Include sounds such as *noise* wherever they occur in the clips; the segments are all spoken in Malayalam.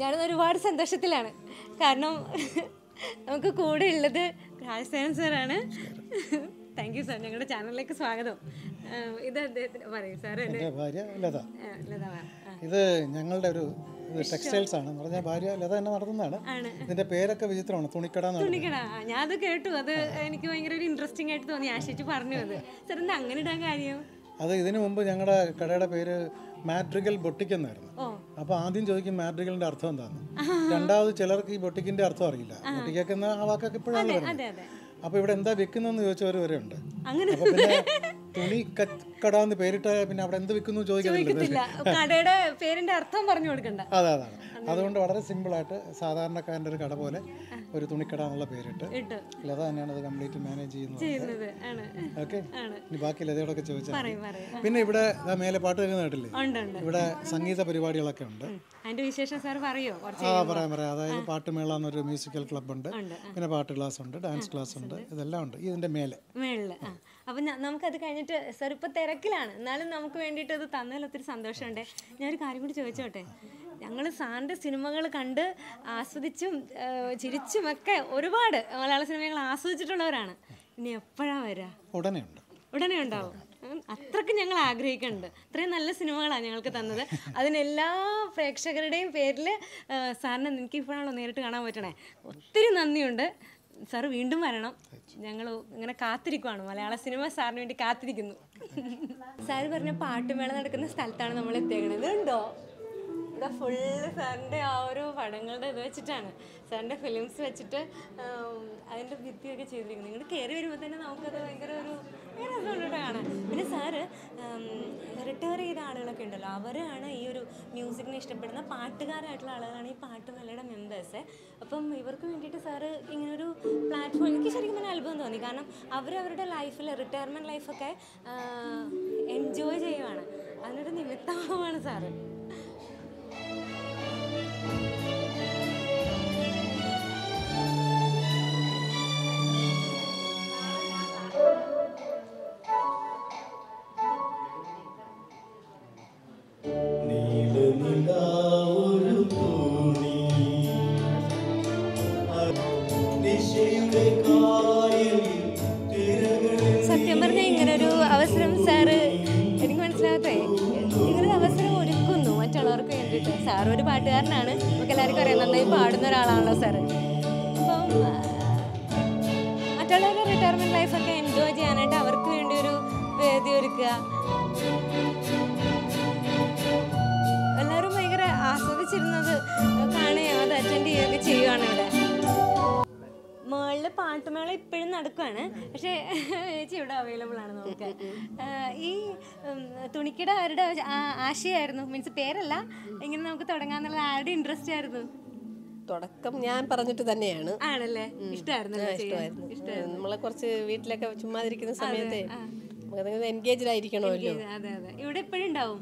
ഞാനിന്ന് ഒരുപാട് സന്തോഷത്തിലാണ് കാരണം നമുക്ക് കൂടെ ഉള്ളത് രാജസേനൻ സാറാണ് താങ്ക് യു സാർ ഞങ്ങളുടെ ചാനലിലേക്ക് സ്വാഗതം ഇത് അദ്ദേഹത്തിന് പറയും സാറേ ഭാര്യ ലത ഇത് ഞങ്ങളുടെ ഒരു ടെക്സ്റ്റൈൽസ് ആണ് പറഞ്ഞ ഭാര്യ ലത തന്നെ നടത്തുന്നതാണ് ഇതിന്റെ പേരൊക്കെ വിചിത്രമാണ് തുണിക്കട തുണിക്കട ഞാൻ അത് കേട്ടു അത് എനിക്ക് ഭയങ്കര ഒരു ഇൻട്രസ്റ്റിംഗ് ആയിട്ട് തോന്നി ആശിച്ച് പറഞ്ഞു അത് സാർ എന്താ അങ്ങനെ ഇടാൻ കാര്യം അത് ഇതിനു മുമ്പ് ഞങ്ങളുടെ കടയുടെ പേര് മാട്രിക്കൽ ബൊട്ടിക്കുന്നായിരുന്നു എന്നായിരുന്നു അപ്പോൾ ആദ്യം ചോദിക്കും മാട്രികളിൻ്റെ അർത്ഥം എന്താണ് രണ്ടാമത് ചിലർക്ക് ഈ ബൊട്ടിക്കിന്റെ അർത്ഥം അറിയില്ല ബൊട്ടിക്കൊക്കെ ആ വാക്കൊക്കെ ഇപ്പോഴാണ് അപ്പോൾ ഇവിടെ എന്താ വെക്കുന്നെന്ന് ചോദിച്ചവർ വരെ ഉണ്ട് അങ്ങനെ തുണി കട എന്ന് പേരിട്ട് പിന്നെ അവിടെ എന്ത് വിൽക്കുന്നു ചോദിക്കത്തില്ല കടയുടെ പേരിന്റെ അർത്ഥം പറഞ്ഞു കൊടുക്കണ്ട അതെ അതാണ് അതുകൊണ്ട് വളരെ സിമ്പിൾ ആയിട്ട് സാധാരണക്കാരന്റെ ഒരു കട പോലെ ഒരു തുണിക്കട എന്നുള്ള പേരിട്ട് ലത തന്നെയാണ് അത് കംപ്ലീറ്റ് മാനേജ് ചെയ്യുന്നത് ഓക്കെ ഇനി ബാക്കി ലതയോടൊക്കെ ചോദിച്ചാൽ പിന്നെ ഇവിടെ മേലെ പാട്ട് കേൾക്കുന്ന കേട്ടില്ലേ ഇവിടെ സംഗീത പരിപാടികളൊക്കെ ഉണ്ട് ആ പറയാം പറയാം അതായത് പാട്ടുമേള എന്നൊരു മ്യൂസിക്കൽ ക്ലബ്ബ് ഉണ്ട് പിന്നെ പാട്ട് ക്ലാസ് ഉണ്ട് ഡാൻസ് ക്ലാസ് ഉണ്ട് ഇതെല്ലാം ഉണ്ട് ഇതിന്റെ മേലെ അപ്പം നമുക്കത് കഴിഞ്ഞിട്ട് സാർ ഇപ്പം തിരക്കിലാണ് എന്നാലും നമുക്ക് വേണ്ടിയിട്ട് അത് തന്നതിൽ ഒത്തിരി സന്തോഷമുണ്ട് ഞാനൊരു കാര്യം കൂടി ചോദിച്ചോട്ടെ ഞങ്ങൾ സാറിൻ്റെ സിനിമകൾ കണ്ട് ആസ്വദിച്ചും ചിരിച്ചുമൊക്കെ ഒരുപാട് മലയാള സിനിമകൾ ആസ്വദിച്ചിട്ടുള്ളവരാണ് ഇനി എപ്പോഴാണ് വരിക ഉടനെ ഉണ്ട് ഉടനെ ഉണ്ടാവും അത്രക്ക് ഞങ്ങൾ ആഗ്രഹിക്കുന്നുണ്ട് അത്രയും നല്ല സിനിമകളാണ് ഞങ്ങൾക്ക് തന്നത് അതിനെല്ലാ പ്രേക്ഷകരുടെയും പേരിൽ സാറിനെ നിനക്ക് ഇപ്പോഴാണല്ലോ നേരിട്ട് കാണാൻ പറ്റണേ ഒത്തിരി നന്ദിയുണ്ട് സാർ വീണ്ടും വരണം ഞങ്ങൾ ഇങ്ങനെ കാത്തിരിക്കുവാണ് മലയാള സിനിമ സാറിന് വേണ്ടി കാത്തിരിക്കുന്നു സാർ പറഞ്ഞ പാട്ടുമേള നടക്കുന്ന സ്ഥലത്താണ് നമ്മൾ എത്തിയേക്കുന്നത് ഉണ്ടോ ഇത് ഫുള്ള് സാറിൻ്റെ ആ ഒരു പടങ്ങളുടെ ഇത് വെച്ചിട്ടാണ് സാറിൻ്റെ ഫിലിംസ് വെച്ചിട്ട് അതിൻ്റെ ഭിത്തിയൊക്കെ ചെയ്തിരിക്കുന്നത് നിങ്ങൾ കയറി വരുമ്പോൾ തന്നെ നമുക്കത് ഭയങ്കര ഒരു രസമുണ്ട് കാണാൻ പിന്നെ സാറ് റിട്ടയർ ചെയ്ത ആളുകളൊക്കെ ഉണ്ടല്ലോ അവരാണ് ഈ ഒരു മ്യൂസിക്കിനെ ഇഷ്ടപ്പെടുന്ന പാട്ടുകാരായിട്ടുള്ള ആളുകളാണ് ഈ പാട്ട് മേളയുടെ മെമ്പേഴ്സ് അപ്പം ഇവർക്ക് വേണ്ടിയിട്ട് സാറ് ഇങ്ങനൊരു പ്ലാറ്റ്ഫോം എനിക്ക് ശരിക്കും തന്നെ അത്ഭുതം തോന്നി കാരണം അവരവരുടെ ലൈഫിൽ റിട്ടയർമെൻറ്റ് ലൈഫൊക്കെ എൻജോയ് ചെയ്യുവാണ് അതിനൊരു നിമിത്തമാണ് സാറ് അവസരം സാറ് എനിക്ക് മനസ്സിലാകട്ടെ നിങ്ങളൊരു അവസരം ഒരുക്കുന്നു മറ്റുള്ളവർക്ക് വേണ്ടിയിട്ട് സാർ ഒരു പാട്ടുകാരനാണ് നമുക്ക് എല്ലാവർക്കും അറിയാം നന്നായി പാടുന്ന ഒരാളാണല്ലോ സാറ് അപ്പം മറ്റുള്ളവരുടെ റിട്ടയർമെൻറ്റ് ലൈഫൊക്കെ എൻജോയ് ചെയ്യാനായിട്ട് അവർക്ക് വേണ്ടി ഒരു വേദി ഒരുക്കുക എല്ലാവരും ഭയങ്കര ആസ്വദിച്ചിരുന്നത് പാട്ടുമേള ഇപ്പോഴും നടക്കുകയാണ് പക്ഷേ ചേച്ചി ഇവിടെ അവൈലബിൾ ആണ് നമുക്ക് ഈ തുണിക്കിട ആരുടെ ആശയമായിരുന്നു മീൻസ് പേരല്ല ഇങ്ങനെ നമുക്ക് തുടങ്ങാന്നുള്ള ആരുടെ ഇൻട്രസ്റ്റ് ആയിരുന്നു തുടക്കം ഞാൻ പറഞ്ഞിട്ട് തന്നെയാണ് ആണല്ലേ ഇഷ്ടമായിരുന്നു ഇഷ്ടമായിരുന്നു നമ്മളെ കുറച്ച് വീട്ടിലൊക്കെ ചുമ്മാതിരിക്കുന്ന സമയത്തെ എൻഗേജ്ഡ് ആയിരിക്കണമല്ലോ അതെ അതെ ഇവിടെ ഇപ്പോഴും ഉണ്ടാവും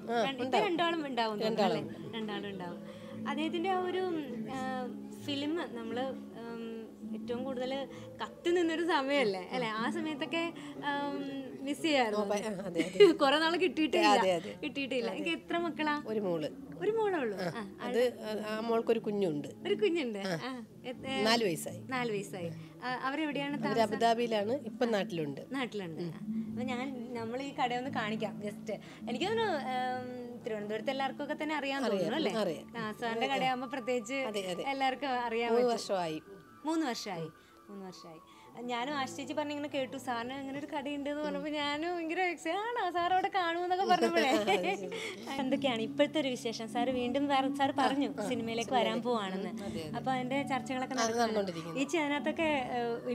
രണ്ടാളും ഉണ്ടാവും രണ്ടാളും ഉണ്ടാവും അദ്ദേഹത്തിന്റെ ആ ഒരു ഫിലിം നമ്മള് ഏറ്റവും കൂടുതൽ കത്തി നിന്നൊരു സമയമല്ലേ അല്ലെ ആ സമയത്തൊക്കെ മിസ് ചെയ്യാറുണ്ട് കൊറേ നാള് കിട്ടിയിട്ടില്ല കിട്ടിയിട്ടില്ല എനിക്ക് എത്ര മക്കളാ ഒരു മോള് ഒരു മോളേ ഉള്ളൂ അത് ആ മോൾക്ക് ഒരു കുഞ്ഞുണ്ട് ഒരു കുഞ്ഞുണ്ട് നാല് വയസ്സായി നാല് വയസ്സായി അവരെവിടെയാണ് അബുദാബിയിലാണ് ഇപ്പൊ നാട്ടിലുണ്ട് നാട്ടിലുണ്ട് അപ്പൊ ഞാൻ നമ്മൾ ഈ കട ഒന്ന് കാണിക്കാം ജസ്റ്റ് എനിക്ക് തോന്നുന്നു തിരുവനന്തപുരത്ത് എല്ലാവർക്കും ഒക്കെ തന്നെ അറിയാൻ തോന്നുന്നു അല്ലേ സാറിന്റെ കടയാകുമ്പോ പ്രത്യേകിച്ച് എല്ലാവർക്കും അറിയാൻ വർഷമായി മൂന്ന് വർഷമായി മൂന്ന് വർഷമായി ഞാനും ആശ്ചേച്ചി പറഞ്ഞ ഇങ്ങനെ കേട്ടു സാറിന് അങ്ങനെ ഒരു കടയുണ്ട് എന്ന് പറഞ്ഞപ്പോൾ ഞാനും ഭയങ്കര ആണോ സാർ അവിടെ കാണുമെന്നൊക്കെ പറഞ്ഞപ്പോഴേ *laughs* എന്തൊക്കെയാണ് ഇപ്പോഴത്തെ ഒരു വിശേഷം സാർ വീണ്ടും സാർ പറഞ്ഞു സിനിമയിലേക്ക് വരാൻ പോവാണെന്ന് അപ്പൊ അതിന്റെ ചർച്ചകളൊക്കെ നടക്കുന്നുണ്ട് ഈ അതിനകത്തൊക്കെ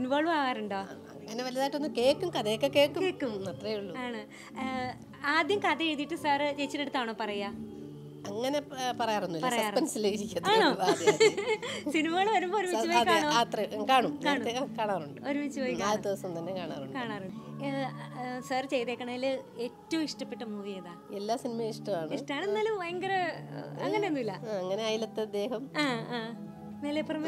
ഇൻവോൾവ് ആവാറുണ്ടോ അങ്ങനെ വലുതായിട്ടൊന്നും കേൾക്കും കഥയൊക്കെ കേൾക്കും കേൾക്കും അത്രേ ഉള്ളൂ ആണ് ആദ്യം കഥ എഴുതിയിട്ട് സാറ് ചേച്ചിയുടെ അടുത്താണോ പറയാ അങ്ങനെ പറയാറൊന്നുമില്ല സസ്പെൻസിലിരിക്കുന്നു സിനിമകൾ വരുമ്പോൾ ഒരുമിച്ച് പോയി കാണും കാണും കാണാറുണ്ട് ഒരുമിച്ച് പോയി ആ ദിവസം തന്നെ കാണാറുണ്ട് കാണാറുണ്ട് സാർ ചെയ്തേക്കണതിൽ ഏറ്റവും ഇഷ്ടപ്പെട്ട മൂവി ഏതാ എല്ലാ സിനിമയും ഇഷ്ടമാണ് ഇഷ്ടമാണ് എന്നാലും ഭയങ്കര അങ്ങനെയൊന്നുമില്ല അങ്ങനെ അയലത്തെ ദേഹം ആ ആ എല്ലാവർക്കും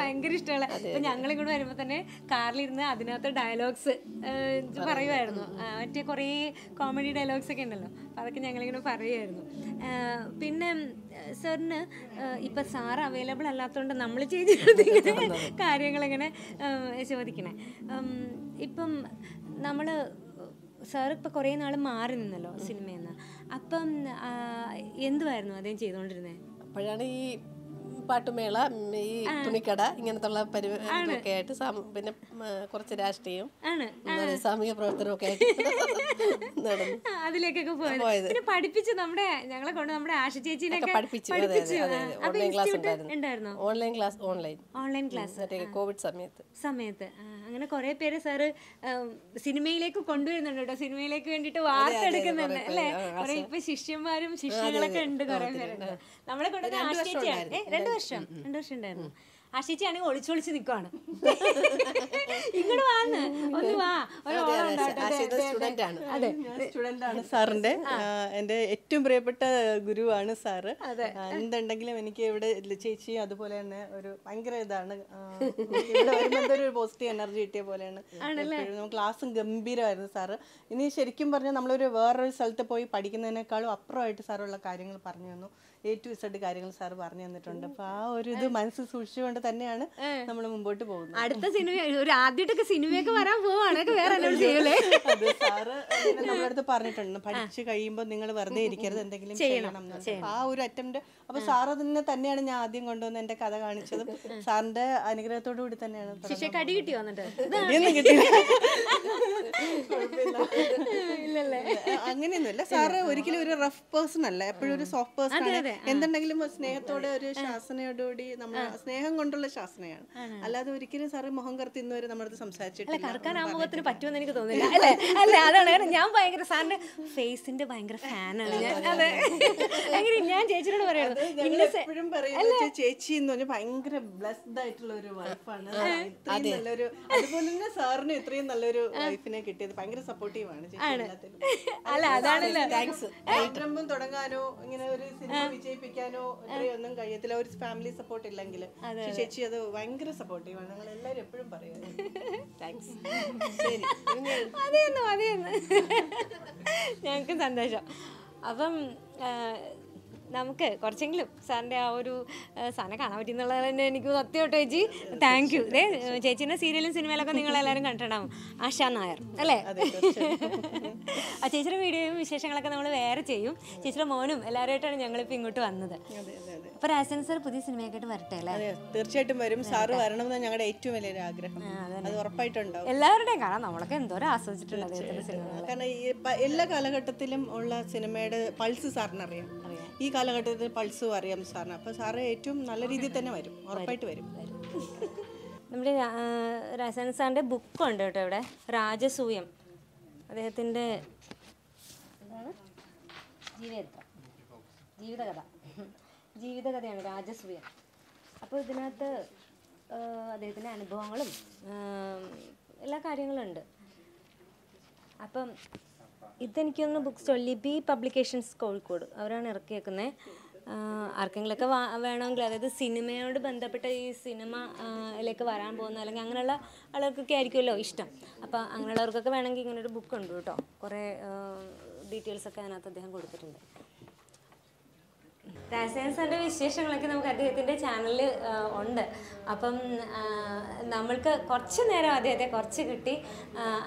ഭയങ്കര ഇഷ്ടമുള്ള അപ്പൊ ഞങ്ങൾ ഇങ്ങോട്ട് വരുമ്പോ തന്നെ കാറിലിരുന്ന് അതിനകത്ത് ഡയലോഗ്സ് പറയുമായിരുന്നു മറ്റേ കുറേ കോമഡി ഡയലോഗ്സ് ഒക്കെ ഉണ്ടല്ലോ അതൊക്കെ ഞങ്ങളിങ്ങനെ പറയുമായിരുന്നു പിന്നെ സാറിന് ഇപ്പൊ സാർ അവൈലബിൾ അല്ലാത്തതുകൊണ്ട് നമ്മൾ ചെയ്തിരിക്കുന്ന കാര്യങ്ങളിങ്ങനെ ചോദിക്കണേ ഇപ്പം നമ്മൾ സാർ ഇപ്പോൾ കുറേ നാൾ മാറി നിന്നല്ലോ സിനിമയിൽ നിന്ന് അപ്പം എന്തുമായിരുന്നു അദ്ദേഹം ചെയ്തുകൊണ്ടിരുന്നത് അപ്പോഴാണ് ഈ പാട്ടുമേള ഈ തുണിക്കട ഇങ്ങനത്തുള്ള പരിപാടിയൊക്കെ ആയിട്ട് പിന്നെ കുറച്ച് രാഷ്ട്രീയം സാമൂഹ്യ പ്രവർത്തനം ആയിട്ട് അതിലേക്കൊക്കെ പോയത് പഠിപ്പിച്ചു നമ്മുടെ ഞങ്ങളെ കൊണ്ട് നമ്മുടെ ആശ ചേച്ചിനെ പഠിപ്പിച്ചു ഓൺലൈൻ ക്ലാസ് ഉണ്ടായിരുന്നു online class online online class covid സമയത്ത് സമയത്ത് അങ്ങനെ കുറെ പേര് സാറ് സിനിമയിലേക്ക് കൊണ്ടുവരുന്നുണ്ട് കേട്ടോ സിനിമയിലേക്ക് വേണ്ടിയിട്ട് വാർത്തെടുക്കുന്നുണ്ട് അല്ലെ കുറെ ഇപ്പൊ ശിഷ്യന്മാരും ശിഷ്യകളൊക്കെ ഉണ്ട് കുറെ പേരുണ്ട് നമ്മളെ കൊണ്ടുവന്ന രണ്ടു വർഷം രണ്ടു വർഷം ഉണ്ടായിരുന്നു ആശിച്ചി ആണെങ്കിൽ ഒളിച്ചൊളിച്ച് നിൽക്കുവാണ് ഇങ്ങോട്ട് വാന്ന് ഒന്ന് വാ അതെ സ്റ്റുഡൻ്റാണ് സാറിന്റെ എൻ്റെ ഏറ്റവും പ്രിയപ്പെട്ട ഗുരുവാണ് സാറ് എന്തുണ്ടെങ്കിലും എനിക്ക് ഇവിടെ ചേച്ചി അതുപോലെ തന്നെ ഒരു ഭയങ്കര ഇതാണ് വരുമ്പോൾ ഒരു പോസിറ്റീവ് എനർജി കിട്ടിയ പോലെയാണ് ക്ലാസ്സും ഗംഭീരമായിരുന്നു സാറ് ഇനി ശരിക്കും പറഞ്ഞാൽ നമ്മളൊരു വേറൊരു സ്ഥലത്ത് പോയി പഠിക്കുന്നതിനേക്കാളും അപ്പുറമായിട്ട് സാറുള്ള കാര്യങ്ങൾ പറഞ്ഞു തന്നു എ ടു ഇസഡ് കാര്യങ്ങൾ സാർ പറഞ്ഞു തന്നിട്ടുണ്ട് അപ്പൊ ആ ഒരു ഇത് മനസ്സ് സൂക്ഷിച്ചുകൊണ്ട് തന്നെയാണ് നമ്മൾ മുമ്പോട്ട് പോകുന്നത് അടുത്ത സിനിമ ഒരു ആദ്യമായിട്ടൊക്കെ സിനിമയൊക്കെ വരാൻ പോവാണ് വേറെ അത് സാറ് നമ്മുടെ പറഞ്ഞിട്ടുണ്ട് പഠിച്ചു കഴിയുമ്പോൾ നിങ്ങൾ വെറുതെ ഇരിക്കരുത് എന്തെങ്കിലും ചെയ്യണം ആ ഒരു അറ്റംപ്റ്റ് അപ്പൊ സാറ് തന്നെ തന്നെയാണ് ഞാൻ ആദ്യം കൊണ്ടുവന്ന് എന്റെ കഥ കാണിച്ചതും സാറിന്റെ അനുഗ്രഹത്തോടു കൂടി തന്നെയാണ് കടി അങ്ങനെയൊന്നുമില്ല സാറ് ഒരിക്കലും ഒരു റഫ് പേഴ്സൺ അല്ല എപ്പോഴും ഒരു സോഫ്റ്റ് പേഴ്സൺ ആണ് എന്തുണ്ടെങ്കിലും സ്നേഹത്തോടെ ഒരു കൂടി നമ്മൾ സ്നേഹം കൊണ്ടുള്ള ശാസനയാണ് അല്ലാതെ ഒരിക്കലും സാറ് മുഖം കറുത്ത് ഇന്നുവരെ നമ്മളത് സംസാരിച്ചിട്ടില്ല കറക്കാൻ ആ മുഖത്തിന് പറ്റുമെന്ന് എനിക്ക് തോന്നില്ല അല്ലേ അല്ലേ അതാണ് കാരണം ഞാൻ ഭയങ്കര സാറിന്റെ ഫേസിന്റെ ഭയങ്കര ഫാനാണ് ഞാൻ അതെ അങ്ങനെ ഞാൻ ചേച്ചിയോട് പറയുന്നത് എപ്പോഴും പറയുന്നത് ചേച്ചി എന്ന് പറഞ്ഞാൽ ഭയങ്കര ബ്ലെസ്ഡ് ആയിട്ടുള്ള ഒരു വൈഫാണ് ഇത്രയും നല്ലൊരു *laughs* അതുപോലെ തന്നെ സാറിന് ഇത്രയും നല്ലൊരു വൈഫിനെ കിട്ടിയത് ഭയങ്കര സപ്പോർട്ടീവ് ആണ് അല്ല അതാണല്ലോ തുടങ്ങാനോ ഇങ്ങനെ ഒരു സിനിമ വിജയിപ്പിക്കാനോ ഒന്നും കഴിയത്തില്ല ഒരു ഫാമിലി സപ്പോർട്ട് ഇല്ലെങ്കിൽ ചേച്ചി അത് ഭയങ്കര സപ്പോർട്ടീവ് ആണ് എല്ലാവരും എപ്പോഴും പറയാം താങ്ക്സ് *laughs* ശരി അതേന്ന് അതേന്ന് ഞങ്ങൾക്ക് സന്തോഷം അപ്പം നമുക്ക് കുറച്ചെങ്കിലും സാറിൻ്റെ ആ ഒരു സാറിനെ കാണാൻ പറ്റുന്നുള്ളത് തന്നെ എനിക്ക് സത്യമായിട്ട് ചേച്ചി താങ്ക് യു ഇതേ ചേച്ചീൻ്റെ സീരിയലും സിനിമയിലൊക്കെ നിങ്ങളെല്ലാവരും കണ്ടിട്ടുണ്ടാവും ആശാ നായർ അല്ലേ ആ ചേച്ചിയുടെ വീഡിയോയും വിശേഷങ്ങളൊക്കെ നമ്മൾ വേറെ ചെയ്യും ചേച്ചിയുടെ മോനും എല്ലാവരുമായിട്ടാണ് ഞങ്ങളിപ്പോൾ ഇങ്ങോട്ട് വന്നത് അപ്പോൾ രാജൻ സാർ പുതിയ സിനിമയൊക്കെ വരട്ടെ അല്ലേ തീർച്ചയായിട്ടും വരും സാറ് വരണമെന്ന് ഞങ്ങളുടെ ഏറ്റവും വലിയൊരു ആഗ്രഹം അത് ഉറപ്പായിട്ടുണ്ടാവും എല്ലാവരുടെയും കാണാം നമ്മളൊക്കെ എന്തോരം ആസ്വദിച്ചിട്ടുണ്ട് അദ്ദേഹത്തിൻ്റെ സിനിമ കാരണം എല്ലാ കാലഘട്ടത്തിലും ഉള്ള സിനിമയുടെ പൾസ് സാറിനറിയാം ഈ കാലഘട്ടത്തിൽ പൾസും അറിയാം സാറിന് അപ്പോൾ സാറ് ഏറ്റവും നല്ല രീതിയിൽ തന്നെ വരും ഉറപ്പായിട്ട് വരും നമ്മുടെ രാജസ്ഥാൻ സാറിൻ്റെ ഉണ്ട് കേട്ടോ ഇവിടെ രാജസൂയം അദ്ദേഹത്തിൻ്റെ ജീവചരിത്രം ജീവിതകഥ ജീവിതകഥയാണ് രാജസൂയം അപ്പോൾ ഇതിനകത്ത് അദ്ദേഹത്തിൻ്റെ അനുഭവങ്ങളും എല്ലാ കാര്യങ്ങളും ഉണ്ട് അപ്പം ഇതെനിക്ക് തോന്നുന്നു book stall Lipi publications Kozhikode അവരാണ് ഇറക്കിയേക്കുന്നത് ആർക്കെങ്കിലൊക്കെ വേണമെങ്കിൽ അതായത് സിനിമയോട് ബന്ധപ്പെട്ട ഈ സിനിമയിലേക്ക് വരാൻ പോകുന്ന അല്ലെങ്കിൽ അങ്ങനെയുള്ള ആളുകൾക്കൊക്കെ ആയിരിക്കുമല്ലോ ഇഷ്ടം അപ്പോൾ അങ്ങനെയുള്ളവർക്കൊക്കെ വേണമെങ്കിൽ ഇങ്ങനൊരു ബുക്ക് ഉണ്ട് കേട്ടോ കുറേ ഡീറ്റെയിൽസൊക്കെ അതിനകത്ത് അദ്ദേഹം കൊടുത്തിട്ടുണ്ട് രാജസേന വിശേഷങ്ങളൊക്കെ നമുക്ക് അദ്ദേഹത്തിൻ്റെ ചാനലിൽ ഉണ്ട് അപ്പം നമ്മൾക്ക് കുറച്ച് നേരം അദ്ദേഹത്തെ കുറച്ച് കിട്ടി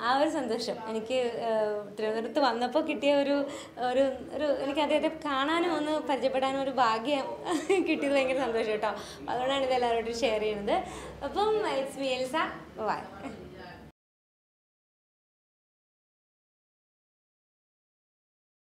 ആ ഒരു സന്തോഷം എനിക്ക് തിരുവനന്തപുരത്ത് വന്നപ്പോൾ കിട്ടിയ ഒരു ഒരു ഒരു എനിക്ക് അദ്ദേഹത്തെ കാണാനും ഒന്ന് പരിചയപ്പെടാനും ഒരു ഭാഗ്യം കിട്ടിയത് ഭയങ്കര സന്തോഷം കേട്ടോ അതുകൊണ്ടാണ് ഇത് എല്ലാവരോടും ഷെയർ ചെയ്യുന്നത് അപ്പം ഇറ്റ്സ് മി എൽസ ബൈ